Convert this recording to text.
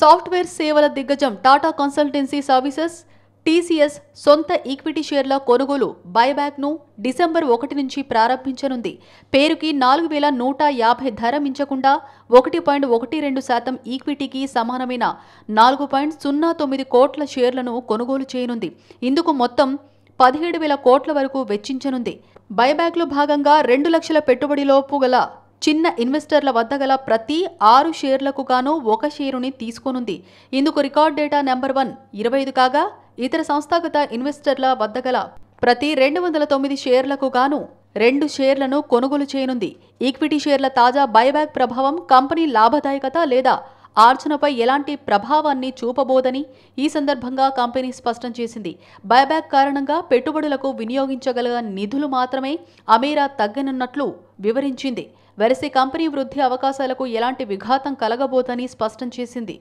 software సేవల దిగ్గజం టాటా కన్సల్టెన్సీ సర్వీసెస్ టీసీఎస్ సొంత ఈక్విటీ షేర్ల కొనుగోలు బైబ్యాక్ను డిసెంబర్ ఒకటి నుంచి ప్రారంభించనుంది పేరుకి నాలుగు వేల నూట యాభై ధర మించకుండా ఒకటి పాయింట్ ఒకటి రెండు శాతం ఈక్విటీకి సమానమైన నాలుగు పాయింట్ సున్నా తొమ్మిది కోట్ల షేర్లను కొనుగోలు చేయనుంది ఇందుకు మొత్తం పదిహేడు వేల కోట్ల వరకు వెచ్చించనుంది బైబ్యాక్లో భాగంగా రెండు లక్షల పెట్టుబడిలోపు గల చిన్న ఇన్వెస్టర్ల వద్ద గల ప్రతి ఆరు షేర్లకు గాను ఒక షేరుని తీసుకోనుంది ఇందుకు రికార్డ్ డేటా నెంబర్ వన్ ఇరవై ఐదు కాగా ఇతర సంస్థాగత ఇన్వెస్టర్ల వద్ద గల ప్రతి రెండు వందల తొమ్మిది షేర్లకు గాను రెండు షేర్లను కొనుగోలు చేయనుంది ఈక్విటీ షేర్ల తాజా బైబ్యాక్ ప్రభావం కంపెనీ లాభదాయకత లేదా ఆర్చనపై ఎలాంటి ప్రభావాన్ని చూపబోదని ఈ సందర్భంగా కంపెనీ స్పష్టం చేసింది బైబ్యాక్ కారణంగా పెట్టుబడులకు వినియోగించగల నిధులు మాత్రమే అమేరా తగ్గనున్నట్లు వివరించింది వెరసి కంపెనీ వృద్ధి అవకాశాలకు ఎలాంటి విఘాతం కలగబోదని స్పష్టం చేసింది